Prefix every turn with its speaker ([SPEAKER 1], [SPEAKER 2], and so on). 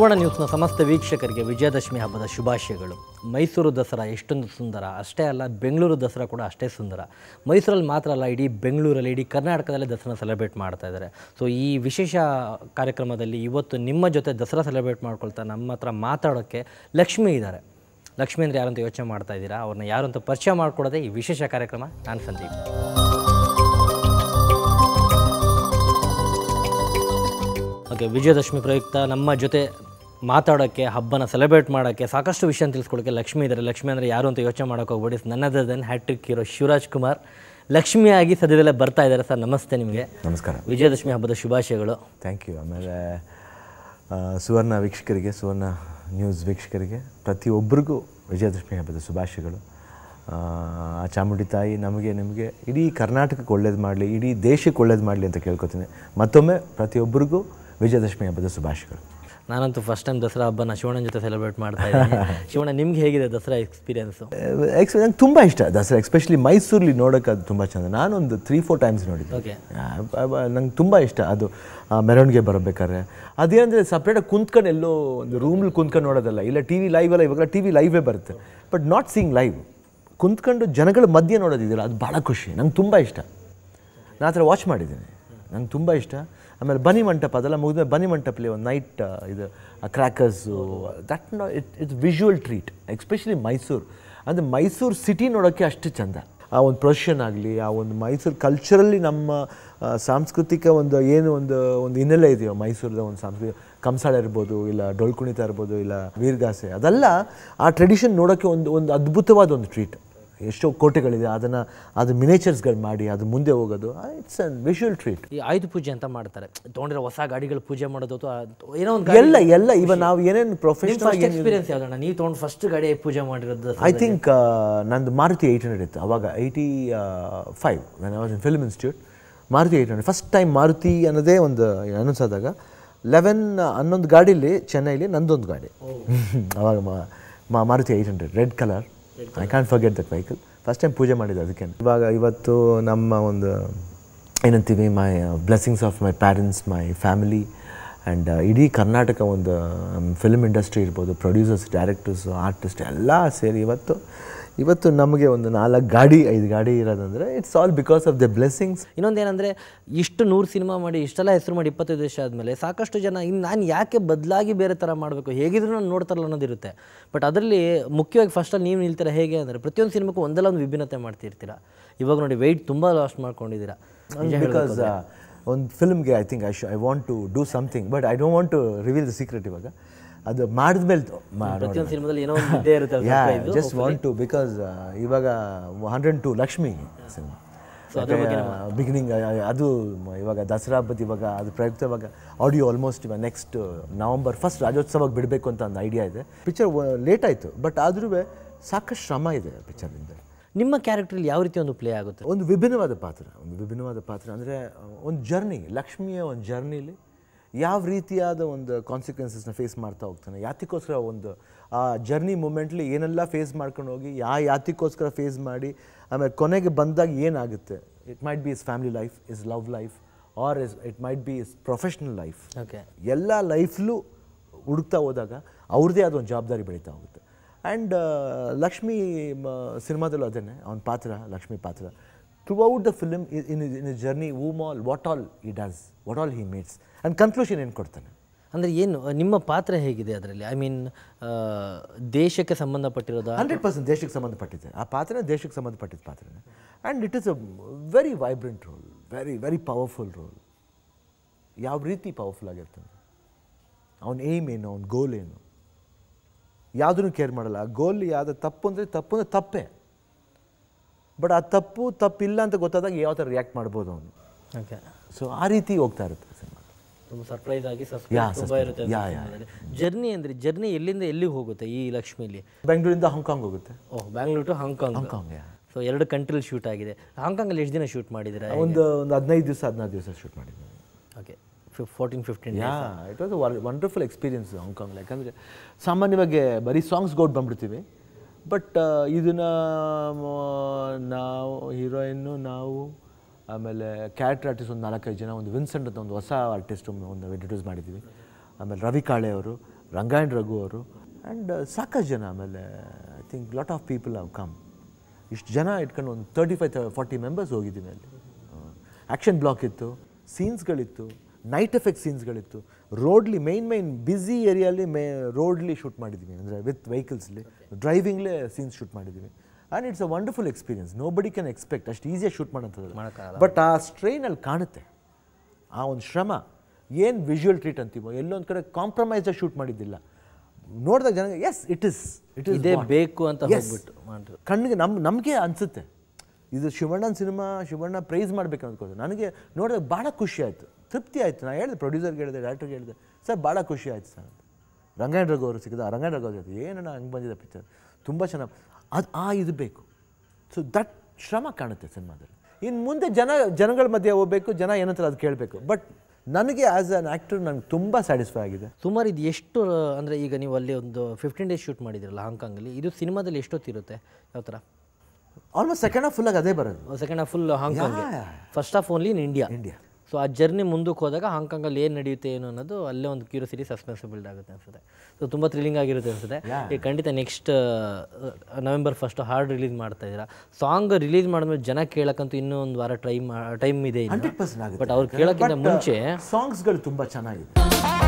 [SPEAKER 1] ಸುವರ್ಣ ನ್ಯೂಸ್ನ ಸಮಸ್ತ ವೀಕ್ಷಕರಿಗೆ ವಿಜಯದಶಮಿ ಹಬ್ಬದ ಶುಭಾಶಯಗಳು ಮೈಸೂರು ದಸರಾ ಎಷ್ಟೊಂದು ಸುಂದರ ಅಷ್ಟೇ ಅಲ್ಲ ಬೆಂಗಳೂರು ದಸರಾ ಕೂಡ ಅಷ್ಟೇ ಸುಂದರ ಮೈಸೂರಲ್ಲಿ ಮಾತ್ರ ಅಲ್ಲ ಇಡೀ ಬೆಂಗಳೂರಲ್ಲಿ ಇಡೀ ಕರ್ನಾಟಕದಲ್ಲೇ ದಸರಾ ಸೆಲೆಬ್ರೇಟ್ ಮಾಡ್ತಾ ಇದ್ದಾರೆ ಸೊ ಈ ವಿಶೇಷ ಕಾರ್ಯಕ್ರಮದಲ್ಲಿ ಇವತ್ತು ನಿಮ್ಮ ಜೊತೆ ದಸರಾ ಸೆಲೆಬ್ರೇಟ್ ಮಾಡ್ಕೊಳ್ತಾ ನಮ್ಮ ಹತ್ರ ಮಾತಾಡೋಕ್ಕೆ ಲಕ್ಷ್ಮಿ ಇದ್ದಾರೆ ಲಕ್ಷ್ಮಿ ಅಂದರೆ ಯಾರಂತ ಯೋಚನೆ ಮಾಡ್ತಾ ಇದ್ದೀರಾ ಅವ್ರನ್ನ ಯಾರು ಅಂತ ಪರಿಚಯ ಮಾಡಿಕೊಡೋದೇ ಈ ವಿಶೇಷ ಕಾರ್ಯಕ್ರಮ ನಾನು ಸಂದೀಪ್ ಓಕೆ ವಿಜಯದಶಮಿ ಪ್ರಯುಕ್ತ ನಮ್ಮ ಜೊತೆ ಮಾತಾಡೋಕ್ಕೆ ಹಬ್ಬನ ಸೆಲೆಬ್ರೇಟ್ ಮಾಡೋಕ್ಕೆ ಸಾಕಷ್ಟು ವಿಷಯ ತಿಳ್ಸ್ಕೊಳಕ್ಕೆ ಲಕ್ಷ್ಮಿ ಇದ್ದಾರೆ ಲಕ್ಷ್ಮಿ ಅಂದರೆ ಯಾರು ಅಂತ ಯೋಚನೆ ಮಾಡೋಕೆ ಹೋಗ್ಬಿಡಿ ನನ್ನದೇ ದನ್ ಹ್ಯಾಟ್ರಿಕ್ ಹೀರೋ ಶಿವರಾಜ್ ಕುಮಾರ್ ಲಕ್ಷ್ಮಿಯಾಗಿ ಸದ್ಯದಲ್ಲೇ ಬರ್ತಾ ಇದ್ದಾರೆ ಸರ್ ನಮಸ್ತೆ
[SPEAKER 2] ನಿಮಗೆ ನಮಸ್ಕಾರ ವಿಜಯದಶಮಿ ಹಬ್ಬದ ಶುಭಾಶಯಗಳು ಥ್ಯಾಂಕ್ ಯು ಆಮೇಲೆ ಸುವರ್ಣ ವೀಕ್ಷಕರಿಗೆ ಸುವರ್ಣ ನ್ಯೂಸ್ ವೀಕ್ಷಕರಿಗೆ ಪ್ರತಿಯೊಬ್ಬರಿಗೂ ವಿಜಯದಶಮಿ ಹಬ್ಬದ ಶುಭಾಶಯಗಳು ಆ ಚಾಮುಂಡಿ ತಾಯಿ ನಮಗೆ ನಿಮಗೆ ಇಡೀ ಕರ್ನಾಟಕಕ್ಕೆ ಒಳ್ಳೇದು ಮಾಡಲಿ ಇಡೀ ದೇಶಕ್ಕೆ ಒಳ್ಳೇದು ಮಾಡಲಿ ಅಂತ ಕೇಳ್ಕೊತೀನಿ ಮತ್ತೊಮ್ಮೆ ಪ್ರತಿಯೊಬ್ಬರಿಗೂ ವಿಜಯದಶಮಿ ಹಬ್ಬದ ಶುಭಾಶಯಗಳು
[SPEAKER 1] ನಾನಂತೂ ಫಸ್ಟ್ ಟೈಮ್ ದಸರಾ ಹಬ್ಬನ ಶಿವಣ್ಣನ ಜೊತೆ ಸೆಲೆಬ್ರೇಟ್ ಮಾಡ್ತಾ ಇದ್ದೀನಿ ಶಿವಣ್ಣ ನಿಮ್ಗೆ ಹೇಗಿದೆ ದಸರಾ ಎಕ್ಸ್ಪೀರಿಯನ್ಸ್
[SPEAKER 2] ಎಕ್ಸ್ಪೀರಿಯನ್ಸ್ ತುಂಬ ಇಷ್ಟ ದಸರಾ ಎಸ್ಪೆಷಲಿ ಮೈಸೂರಲ್ಲಿ ನೋಡೋಕೆ ಅದು ತುಂಬ ಚೆಂದ ನಾನೊಂದು ತ್ರೀ ಫೋರ್ ಟೈಮ್ಸ್ ನೋಡಿದ್ದೆ ಓಕೆ ನಂಗೆ ತುಂಬ ಇಷ್ಟ ಅದು ಮೆರವಣಿಗೆ ಬರಬೇಕಾದ್ರೆ ಅದೇನಂದರೆ ಸಪ್ರೇಟಾಗಿ ಕುಂತ್ಕೊಂಡು ಎಲ್ಲೋ ಒಂದು ರೂಮಲ್ಲಿ ಕುಂತ್ಕೊಂಡು ನೋಡೋದಲ್ಲ ಇಲ್ಲ ಟಿ ವಿ ಲೈವ್ ಅಲ್ಲ ಇವಾಗ ಟಿ ವಿ ಲೈವೇ ಬರುತ್ತೆ ಬಟ್ ನಾಟ್ ಸೀಯಿಂಗ್ ಲೈವ್ ಕುಂತ್ಕೊಂಡು ಜನಗಳ ಮಧ್ಯೆ ನೋಡೋದಿದೆಯಲ್ಲ ಅದು ಭಾಳ ಖುಷಿ ನಂಗೆ ತುಂಬ ಇಷ್ಟ ನಾನು ಆ ಥರ ವಾಚ್ ಮಾಡಿದ್ದೀನಿ ನಂಗೆ ತುಂಬ ಇಷ್ಟ ಆಮೇಲೆ ಬನಿ ಮಂಟಪ ಅದೆಲ್ಲ ಮುಗಿದ ಬನಿ ಮಂಟಪಲ್ಲಿ ಒಂದು ನೈಟ್ ಇದು crackers that it it's visual treat especially Mysuru ಅಂದರೆ ಮೈಸೂರು ಸಿಟಿ ನೋಡೋಕ್ಕೆ ಅಷ್ಟು ಚೆಂದ ಆ ಒಂದು ಪ್ರೊಫೆಷನ್ ಆಗಲಿ ಆ ಒಂದು ಮೈಸೂರು ಕಲ್ಚರಲ್ಲಿ ನಮ್ಮ ಸಾಂಸ್ಕೃತಿಕ ಒಂದು ಏನು ಒಂದು ಒಂದು ಹಿನ್ನೆಲೆ ಇದೆಯೋ ಮೈಸೂರದ ಒಂದು ಸಾಂಸ್ಕೃತಿಕ ಕಂಸಾಳ ಇರ್ಬೋದು ಇಲ್ಲ ಡೊಳ್ಕುಣಿತ ಇರ್ಬೋದು ಇಲ್ಲ ವೀರ್ಗಾಸೆ ಅದೆಲ್ಲ ಆ ಟ್ರೆಡಿಷನ್ ನೋಡೋಕ್ಕೆ ಒಂದು ಒಂದು ಅದ್ಭುತವಾದ ಒಂದು ಟ್ರೀಟ್ ಎಷ್ಟೋ ಕೋಟೆಗಳಿದೆ ಅದನ್ನು ಅದು ಮಿನೇಚರ್ಸ್ಗಳು ಮಾಡಿ ಅದು ಮುಂದೆ ಹೋಗೋದು ಇಟ್ಸ್ ಅನ್ ವಿಷುವಲ್ ಟ್ರೀಟ್
[SPEAKER 1] ಈ ಆಯುಧ ಪೂಜೆ ಅಂತ ಮಾಡ್ತಾರೆ ತೊಗೊಂಡಿರೋ ಹೊಸ ಗಾಡಿಗಳು ಪೂಜೆ ಮಾಡೋದು ಅಥವಾ ಏನೋ ಒಂದು ಎಲ್ಲ ಎಲ್ಲ ಇವಾಗ ನಾವು
[SPEAKER 2] ಏನೇನು ಪ್ರೊಫೆಷನಲ್ ಎಕ್ಸ್ಪೀರಿಯನ್ಸ್
[SPEAKER 1] ಯಾವ್ದಣ್ಣ ನೀವು ತೊಗೊಂಡು ಫಸ್ಟ್ ಗಾಡಿ ಪೂಜೆ ಮಾಡಿರೋದು ಐ ಥಿಂಕ್
[SPEAKER 2] ನಂದು ಮಾರುತಿ ಏಯ್ಟ್ ಹಂಡ್ರೆಡ್ ಇತ್ತು ಅವಾಗ ಏಯ್ಟಿ ಫೈವ್ ನಾನು was film institute Maruti eight hundred first time Maruti ಅನ್ನೋದೇ ಒಂದು ಅನೌನ್ಸ್ ಲೆವೆನ್ ಹನ್ನೊಂದು ಗಾಡಿಲಿ ಚೆನ್ನೈಲಿ ನಂದೊಂದು ಗಾಡಿ ಅವಾಗ Maruti eight hundred red colour I can forget that vehicle first time ಪೂಜೆ ಮಾಡಿದ್ದು ಅದಕ್ಕೆ ಇವಾಗ ಇವತ್ತು ನಮ್ಮ ಒಂದು ಏನಂತೀವಿ my blessings of my parents my family and ಇಡೀ ಕರ್ನಾಟಕ ಒಂದು ಫಿಲ್ಮ್ um, ಇಂಡಸ್ಟ್ರಿ ಇರ್ಬೋದು ಪ್ರೊಡ್ಯೂಸರ್ಸ್ ಡೈರೆಕ್ಟರ್ಸು ಆರ್ಟಿಸ್ಟ್ ಎಲ್ಲ ಸೇರಿ ಇವತ್ತು ಇವತ್ತು ನಮಗೆ ಒಂದು ನಾಲ್ಕು ಗಾಡಿ ಐದು ಗಾಡಿ ಇರೋದಂದ್ರೆ it's all because of the blessings ಇನ್ನೊಂದೇನಂದ್ರೆ
[SPEAKER 1] ಇಷ್ಟು ನೂರು ಸಿನಿಮಾ ಮಾಡಿ ಇಷ್ಟೆಲ್ಲ ಹೆಸರು ಮಾಡಿ ಇಪ್ಪತ್ತೈದು ವರ್ಷ ಆದಮೇಲೆ ಸಾಕಷ್ಟು ಜನ ಇನ್ನು ನಾನು ಯಾಕೆ ಬದಲಾಗಿ ಬೇರೆ ಥರ ಮಾಡಬೇಕು ಹೇಗಿದ್ರು ನಾನು ನೋಡ್ತಾರಲ್ಲ ಅನ್ನೋದಿರುತ್ತೆ ಬಟ್ ಅದರಲ್ಲಿ ಮುಖ್ಯವಾಗಿ ಫಸ್ಟಲ್ಲಿ ನೀವು ನಿಲ್ತೀರ ಹೇಗೆ ಅಂದರೆ ಪ್ರತಿಯೊಂದು ಸಿನಿಮಾಕ್ಕೂ ಒಂದಲ್ಲ ಒಂದು ವಿಭಿನ್ನತೆ ಮಾಡ್ತಿರ್ತೀರ ಇವಾಗ ನೋಡಿ ವೆಯ್ಟ್ ತುಂಬ ಲಾಸ್ಟ್ ಮಾಡ್ಕೊಂಡಿದ್ದೀರಾ ಬಿಕಾಸ್
[SPEAKER 2] ಒಂದು ಫಿಲ್ಮ್ಗೆ I think I should I want to do something but I don't want to reveal the secret ಇವಾಗ ಅದು ಮಾಡಿದ್ಮೇಲೆ
[SPEAKER 1] ಮೇಲೆ ಏನೋ ಒಂದು ಜಸ್ಟ್ ವಾಂಟ್
[SPEAKER 2] ಟು ಬಿಕಾಸ್ ಇವಾಗ hundred to Lakshmi beginning uh, uh, uh, ಅದು ಇವಾಗ ದಸರಾ ಹಬ್ಬದ ಇವಾಗ ಅದು ಪ್ರಯುಕ್ತ ಇವಾಗ ಆಡಿಯೋ ಆಲ್ಮೋಸ್ಟ್ ಇವಾಗ ನೆಕ್ಸ್ಟ್ ನವಂಬರ್ ಫಸ್ಟ್ ರಾಜ್ಯೋತ್ಸವಕ್ಕೆ ಬಿಡಬೇಕು ಅಂತ ಒಂದು ಐಡಿಯಾ ಇದೆ ಪಿಕ್ಚರ್ ಲೇಟ್ ಆಯಿತು ಬಟ್ ಆದ್ರೂ ಸಾಕಷ್ಟು ಶ್ರಮ ಇದೆ ಪಿಕ್ಚರ್ನಿಂದ ನಿಮ್ಮ ಕ್ಯಾರೆಕ್ಟರ್ ಯಾವ ರೀತಿ ಒಂದು ಪ್ಲೇ ಆಗುತ್ತೆ ಒಂದು ವಿಭಿನ್ನವಾದ ಪಾತ್ರ ಒಂದು ವಿಭಿನ್ನವಾದ ಪಾತ್ರ ಅಂದರೆ ಒಂದು ಜರ್ನಿ ಲಕ್ಷ್ಮಿಯ ಒಂದು ಜರ್ನಿಲಿ ಯಾವ ರೀತಿಯಾದ ಒಂದು ಕಾನ್ಸಿಕ್ವೆನ್ಸಸ್ನ ಫೇಸ್ ಮಾಡ್ತಾ ಹೋಗ್ತಾನೆ ಯಾತಿಗೋಸ್ಕರ ಒಂದು ಆ ಜರ್ನಿ ಮೂಮೆಂಟ್ಲಿ ಏನೆಲ್ಲ ಫೇಸ್ ಮಾಡ್ಕೊಂಡು ಹೋಗಿ ಯಾವ ಯಾತಿಗೋಸ್ಕರ ಫೇಸ್ ಮಾಡಿ ಆಮೇಲೆ ಕೊನೆಗೆ ಬಂದಾಗ ಏನಾಗುತ್ತೆ it might be is family life is love life or is it might be is professional life okay ಎಲ್ಲ ಲೈಫ್ಲೂ ಹುಡುಕ್ತಾ ಹೋದಾಗ ಅವ್ರದ್ದೇ ಆದ ಒಂದು ಜವಾಬ್ದಾರಿ ಬೆಳೀತಾ ಹೋಗುತ್ತೆ ಆ್ಯಂಡ್ ಲಕ್ಷ್ಮೀ ಸಿನಿಮಾದಲ್ಲೂ ಅದೇನೆ ಅವನ ಪಾತ್ರ ಲಕ್ಷ್ಮಿ ಪಾತ್ರ throughout the film is in in journey journey all what all all does what all all he meets ಏನು ಕೊಡ್ತಾನೆ ಅಂದರೆ ಏನು ನಿಮ್ಮ ಪಾತ್ರ ಹೇಗಿದೆ ಅದರಲ್ಲಿ ಐ ಮೀನ್ ದೇಶಕ್ಕೆ ಸಂಬಂಧಪಟ್ಟಿರೋದು ಹಂಡ್ರೆಡ್ ಪರ್ಸೆಂಟ್ ದೇಶಕ್ಕೆ ಸಂಬಂಧಪಟ್ಟಿದೆ ಆ ಪಾತ್ರನೇ ದೇಶಕ್ಕೆ ಸಂಬಂಧಪಟ್ಟಿದ್ದ ಪಾತ್ರನೇ and it is a very vibrant role very very powerful role ಯಾವ ರೀತಿ ಪವರ್ಫುಲ್ ಆಗಿರ್ತಾನೆ ಅವನ ಏಮ್ ಏನು ಅವ್ನ ಗೋಲ್ ಏನು ಯಾವುದನ್ನು ಕೇರ್ ಮಾಡಲ್ಲ ಗೋಲ್ ಯಾವುದು ತಪ್ಪು ಅಂದರೆ ತಪ್ಪು ಅಂದರೆ ತಪ್ಪೇ ಬಟ್ ಆ ತಪ್ಪು ತಪ್ಪಿಲ್ಲ ಅಂತ ಗೊತ್ತಾದಾಗ ಯಾವ ಥರ ರಿಯಾಕ್ಟ್ ಮಾಡ್ಬೋದು ಅವನು ಓಕೆ ಸೊ ಆ ರೀತಿ ಹೋಗ್ತಾ ಇರುತ್ತೆ ಸಿನಿಮಾ
[SPEAKER 1] ತುಂಬ ಸರ್ಪ್ರೈಸ್ ಆಗಿ ಇರುತ್ತೆ ಜರ್ನಿ ಅಂದರೆ ಜರ್ನಿ ಎಲ್ಲಿಂದ ಎಲ್ಲಿಗೆ ಹೋಗುತ್ತೆ ಈ ಲಕ್ಷ್ಮಿಲಿ
[SPEAKER 2] ಬೆಂಗಳೂರಿಂದ ಹಾಂಕಾಂಗ್ ಹೋಗುತ್ತೆ oh Bangalore to Hong Kong Hong Kong
[SPEAKER 1] so ಎರಡು ಕಂಟ್ರಿಲಿ ಶೂಟ್ ಆಗಿದೆ ಅಲ್ಲಿ ಎಷ್ಟು ದಿನ ಶೂಟ್ ಮಾಡಿದ್ರೆ ಒಂದು
[SPEAKER 2] ಒಂದು ಹದಿನೈದು ದಿವಸ ಹದಿನಾರು ದಿವಸ ಶೂಟ್ ಮಾಡಿದ್ದೆ okay fourteen fifteen yeah it was wonderful experience Hong Kong ಯಾಕಂದರೆ ಸಾಮಾನ್ಯವಾಗಿ ಬರೀ ಸಾಂಗ್ಸ್ ಗೌಡ್ ಬಂದ್ಬಿಡ್ತೀವಿ ಬಟ್ uh, ಇದನ್ನು ನಾವು ಹೀರೋಯಿನ್ನು ನಾವು ಆಮೇಲೆ ಕ್ಯಾರೆಕ್ಟರ್ ಆರ್ಟಿಸ್ಟ್ ಒಂದು ನಾಲ್ಕೈದು ಜನ ಒಂದು ವಿನ್ಸೆಂಟ್ ಅಂತ ಒಂದು ಹೊಸ ಆರ್ಟಿಸ್ಟ್ ಒಂದು ಇಂಟ್ರೊಡ್ಯೂಸ್ ಮಾಡಿದ್ದೀವಿ ಆಮೇಲೆ ರವಿ ಕಾಳೆ ಅವರು ರಂಗಾಯಣ್ ರಘು ಅವರು ಆ್ಯಂಡ್ uh, ಸಾಕಷ್ಟು ಜನ ಆಮೇಲೆ I think lot of people have come ಇಷ್ಟು ಜನ ಇಟ್ಕೊಂಡು ಒಂದು ತರ್ಟಿ ಫೈವ್ ಫಾರ್ಟಿ ಮೆಂಬರ್ಸ್ ಹೋಗಿದ್ದೀವಿ ಅಲ್ಲಿ ಆ್ಯಕ್ಷನ್ ಬ್ಲಾಕ್ ಇತ್ತು ಸೀನ್ಸ್ಗಳಿತ್ತು ನೈಟ್ ಎಫೆಕ್ಟ್ ಸೀನ್ಸ್ಗಳಿತ್ತು ರೋಡ್ಲಿ ಮೈನ್ ಮೈನ್ ಬ್ಯುಸಿ ಏರಿಯಲ್ಲಿ ಮೇ ರೋಡ್ಲಿ ಶೂಟ್ ಮಾಡಿದ್ದೀವಿ ಅಂದರೆ ವಿತ್ ವೆಹಿಕಲ್ಸ್ಲಿ ಡ್ರೈವಿಂಗ್ಲೇ ಸೀನ್ಸ್ ಶೂಟ್ ಮಾಡಿದ್ದೀವಿ and it's a wonderful experience nobody can expect ಅಷ್ಟು ಈಸಿಯಾಗಿ ಶೂಟ್ ಮಾಡೋಂಥದ್ದು ಬಟ್ ಆ ಸ್ಟ್ರೈನಲ್ಲಿ ಕಾಣುತ್ತೆ ಆ ಒಂದು ಶ್ರಮ ಏನು ವಿಜುವಲ್ ಟ್ರೀಟ್ ಅಂತೀವೋ ಎಲ್ಲೊಂದು ಕಡೆ ಕಾಂಪ್ರಮೈಸಾಗಿ ಶೂಟ್ ಮಾಡಿದ್ದಿಲ್ಲ ನೋಡಿದಾಗ ಜನ yes it is it is ಇದೇ ಬೇಕು ಅಂತ ಹೇಳ್ಬಿಟ್ಟು ಕಣ್ಣಿಗೆ ನಮ್ಮ ನಮಗೆ ಅನಿಸುತ್ತೆ ಇದು ಶಿವಣ್ಣನ ಸಿನಿಮಾ ಶಿವಣ್ಣ ಪ್ರೈಸ್ ಮಾಡಬೇಕು ಅಂದ್ಕೋದು ನನಗೆ ನೋಡಿದಾಗ ಭಾಳ ಖುಷಿ ಆಯಿತು ತೃಪ್ತಿ ಆಯಿತು ನಾನು ಹೇಳಿದೆ ಪ್ರೊಡ್ಯೂಸರ್ಗೆ ಹೇಳಿದೆ ಡೈರೆಕ್ಟರ್ಗೆ ಹೇಳಿದೆ ಸರ್ ಭಾಳ ಖುಷಿ ಆಯಿತು ಸರ್ ರಂಗಾಯಣ ರಘು ಅವರು ಸಿಕ್ಕಿದ ರಂಗಾಯಣ ರಘು ಜೊತೆ ನಾನು ಹಂಗೆ ಬಂದಿದೆ ಪಿಕ್ಚರ್ ತುಂಬ ಚೆನ್ನಾಗಿ ಅದು ಆ ಇದು ಬೇಕು ಸೊ ದಟ್ ಶ್ರಮ ಕಾಣುತ್ತೆ ಸಿನಿಮಾದಲ್ಲಿ ಇನ್ನು ಮುಂದೆ ಜನ ಜನಗಳ ಮಧ್ಯೆ ಹೋಗಬೇಕು ಜನ ಏನಂತಾರೆ ಅದು ಕೇಳಬೇಕು ಬಟ್ ನನಗೆ ಆ್ಯಸ್ ಅನ್ ಆ್ಯಕ್ಟರ್ ನನಗೆ ತುಂಬ ಸ್ಯಾಟಿಸ್ಫೈ ಆಗಿದೆ ಸುಮಾರು ಇದು ಎಷ್ಟು
[SPEAKER 1] ಅಂದರೆ ಈಗ ನೀವು ಅಲ್ಲಿ ಒಂದು ಫಿಫ್ಟೀನ್ ಡೇಸ್ ಶೂಟ್ ಮಾಡಿದಿರಲ್ಲ ಹಾಂಕಾಂಗಲ್ಲಿ ಇದು ಸಿನಿಮಾದಲ್ಲಿ ಎಷ್ಟೊತ್ತಿರುತ್ತೆ ಯಾವ ಥರ ಆಲ್ಮೋಸ್ಟ್ ಸೆಕೆಂಡ್ ಹಾಫ್ ಫುಲ್ಲಾಗಿ ಅದೇ ಬರೋದು second half full Hong Kong first half only in India India so ಆ ಜರ್ನಿ ಮುಂದಕ್ಕೆ ಹೋದಾಗ ಹಾಂಕಾಂಗಲ್ಲಿ ಏನು ನಡೆಯುತ್ತೆ ಏನು ಅನ್ನೋದು ಅಲ್ಲೇ ಒಂದು ಕ್ಯೂರಿಯಸಿಟಿ ಸಸ್ಪೆನ್ಸ್ ಬಿಲ್ಡ್ ಆಗುತ್ತೆ ಅನಿಸುತ್ತೆ ಸೊ ತುಂಬ ಥ್ರಿಲ್ಲಿಂಗ್ ಆಗಿರುತ್ತೆ ಅನಿಸುತ್ತೆ ಈಗ ಖಂಡಿತ next November first hard release ಮಾಡ್ತಾ ಇದ್ದೀರಾ ಸಾಂಗ್ ರಿಲೀಸ್ ಮಾಡಿದ್ಮೇಲೆ ಜನ ಕೇಳಕ್ಕಂತೂ ಇನ್ನೂ ಒಂದು ವಾರ ಟ್ರೈ ಟೈಮ್ ಇದೆ ಬಟ್ ಅವ್ರು ಕೇಳೋಕ್ಕಿಂತ ಮುಂಚೆ
[SPEAKER 2] ಸಾಂಗ್ಸ್ಗಳು ತುಂಬ ಚೆನ್ನಾಗಿದೆ